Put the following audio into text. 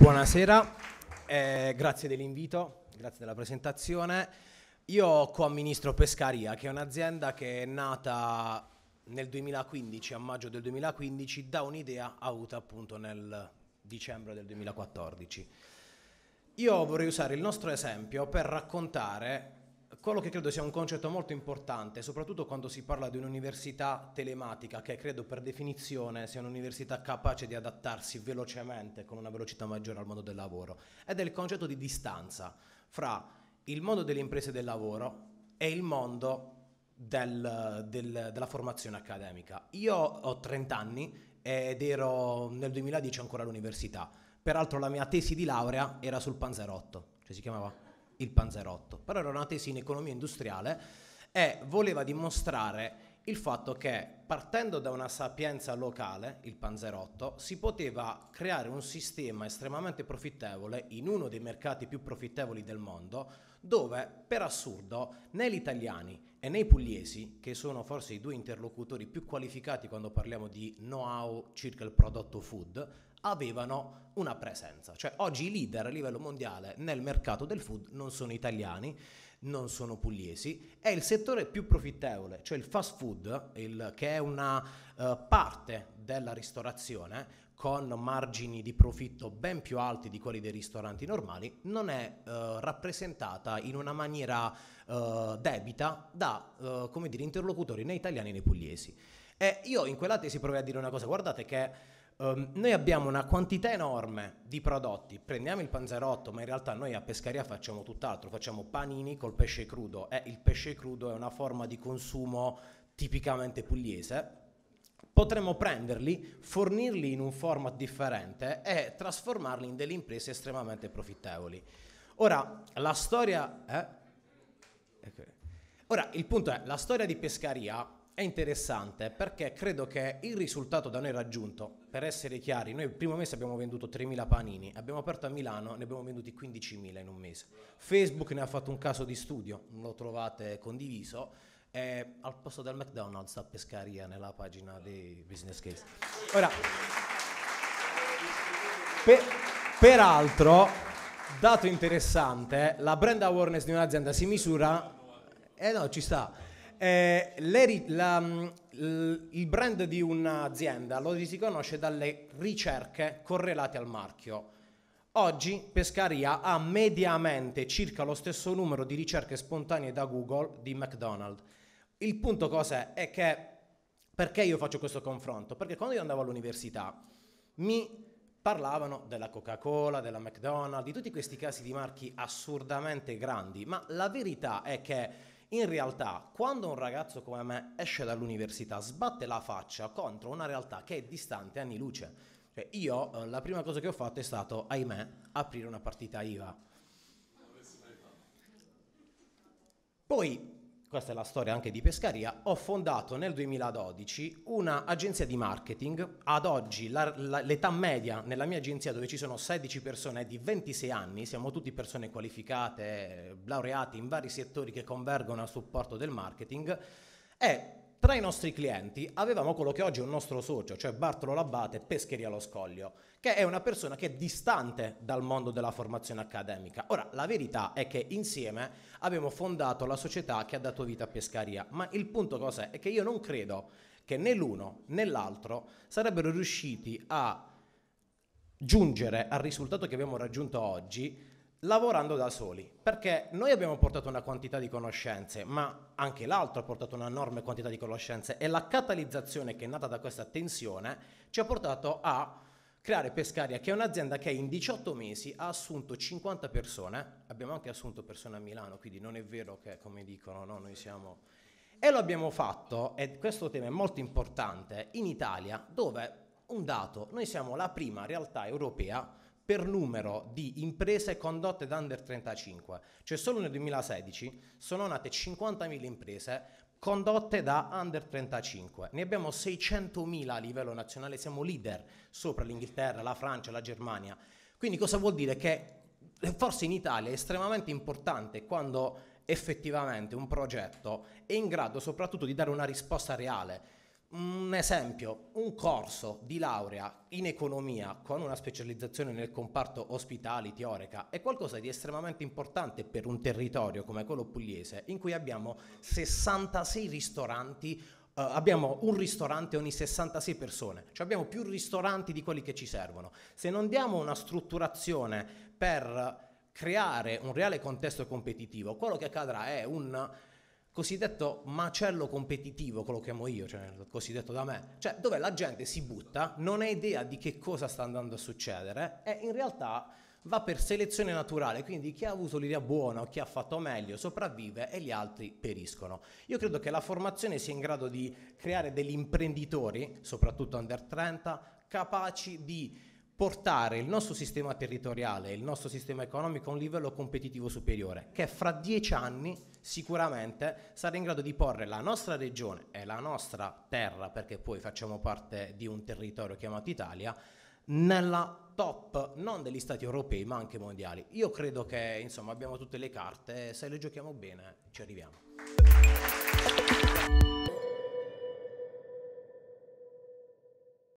Buonasera, eh, grazie dell'invito, grazie della presentazione. Io coamministro Pescaria, che è un'azienda che è nata nel 2015, a maggio del 2015, da un'idea avuta appunto nel dicembre del 2014. Io vorrei usare il nostro esempio per raccontare quello che credo sia un concetto molto importante, soprattutto quando si parla di un'università telematica, che credo per definizione sia un'università capace di adattarsi velocemente, con una velocità maggiore al mondo del lavoro, ed è il concetto di distanza fra il mondo delle imprese del lavoro e il mondo del, del, della formazione accademica. Io ho 30 anni ed ero nel 2010 ancora all'università, peraltro la mia tesi di laurea era sul panzerotto, cioè si chiamava il Panzerotto, però era una tesi in economia industriale e voleva dimostrare il fatto che partendo da una sapienza locale, il Panzerotto, si poteva creare un sistema estremamente profittevole in uno dei mercati più profittevoli del mondo, dove per assurdo né gli italiani e né i pugliesi, che sono forse i due interlocutori più qualificati quando parliamo di know-how circa il prodotto food, avevano una presenza. Cioè oggi i leader a livello mondiale nel mercato del food non sono italiani, non sono pugliesi, è il settore più profittevole, cioè il fast food, il, che è una uh, parte della ristorazione con margini di profitto ben più alti di quelli dei ristoranti normali, non è uh, rappresentata in una maniera uh, debita da dire, interlocutori né italiani né pugliesi. E io in quella tesi provo a dire una cosa, guardate che Um, noi abbiamo una quantità enorme di prodotti, prendiamo il panzerotto, ma in realtà noi a Pescaria facciamo tutt'altro, facciamo panini col pesce crudo e eh, il pesce crudo è una forma di consumo tipicamente pugliese. Potremmo prenderli, fornirli in un format differente e trasformarli in delle imprese estremamente profittevoli. Ora, la storia... Eh? Okay. Ecco. Ora, il punto è, la storia di Pescaria è interessante perché credo che il risultato da noi raggiunto, per essere chiari, noi il primo mese abbiamo venduto 3.000 panini, abbiamo aperto a Milano, ne abbiamo venduti 15.000 in un mese. Facebook ne ha fatto un caso di studio, lo trovate condiviso, è al posto del McDonald's a Pescaria nella pagina di business case. Ora, per, peraltro, dato interessante, la brand awareness di un'azienda si misura... Eh no, ci sta eh, le, la, mm, il brand di un'azienda lo si conosce dalle ricerche correlate al marchio. Oggi Pescaria ha mediamente circa lo stesso numero di ricerche spontanee da Google di McDonald's. Il punto cos'è? È che perché io faccio questo confronto? Perché quando io andavo all'università mi parlavano della Coca-Cola, della McDonald's, di tutti questi casi di marchi assurdamente grandi, ma la verità è che in realtà, quando un ragazzo come me esce dall'università, sbatte la faccia contro una realtà che è distante anni luce. Cioè, io eh, la prima cosa che ho fatto è stato, ahimè, aprire una partita IVA. Poi questa è la storia anche di Pescaria, ho fondato nel 2012 un'agenzia di marketing, ad oggi la, la, l'età media nella mia agenzia dove ci sono 16 persone è di 26 anni, siamo tutti persone qualificate, laureate in vari settori che convergono a supporto del marketing, è tra i nostri clienti avevamo quello che oggi è un nostro socio, cioè Bartolo Labbate, Pescheria Lo Scoglio, che è una persona che è distante dal mondo della formazione accademica. Ora, la verità è che insieme abbiamo fondato la società che ha dato vita a Pescaria, ma il punto cos'è? È che io non credo che né l'uno né l'altro sarebbero riusciti a giungere al risultato che abbiamo raggiunto oggi lavorando da soli, perché noi abbiamo portato una quantità di conoscenze, ma anche l'altro ha portato un'enorme quantità di conoscenze e la catalizzazione che è nata da questa tensione ci ha portato a creare Pescaria, che è un'azienda che in 18 mesi ha assunto 50 persone, abbiamo anche assunto persone a Milano, quindi non è vero che come dicono no, noi siamo... E lo abbiamo fatto, e questo tema è molto importante, in Italia, dove un dato, noi siamo la prima realtà europea per numero di imprese condotte da under 35, cioè solo nel 2016 sono nate 50.000 imprese condotte da under 35. Ne abbiamo 600.000 a livello nazionale, siamo leader sopra l'Inghilterra, la Francia, la Germania. Quindi cosa vuol dire? Che forse in Italia è estremamente importante quando effettivamente un progetto è in grado soprattutto di dare una risposta reale un esempio, un corso di laurea in economia con una specializzazione nel comparto ospitali, teorica, è qualcosa di estremamente importante per un territorio come quello pugliese, in cui abbiamo 66 ristoranti Uh, abbiamo un ristorante ogni 66 persone, cioè abbiamo più ristoranti di quelli che ci servono. Se non diamo una strutturazione per creare un reale contesto competitivo, quello che accadrà è un cosiddetto macello competitivo, quello che chiamo io, cioè cosiddetto da me, cioè dove la gente si butta, non ha idea di che cosa sta andando a succedere e in realtà va per selezione naturale, quindi chi ha avuto l'idea buona o chi ha fatto meglio sopravvive e gli altri periscono. Io credo che la formazione sia in grado di creare degli imprenditori, soprattutto under 30, capaci di portare il nostro sistema territoriale, il nostro sistema economico a un livello competitivo superiore, che fra dieci anni sicuramente sarà in grado di porre la nostra regione e la nostra terra, perché poi facciamo parte di un territorio chiamato Italia, nella top non degli stati europei ma anche mondiali. Io credo che insomma abbiamo tutte le carte, se le giochiamo bene ci arriviamo.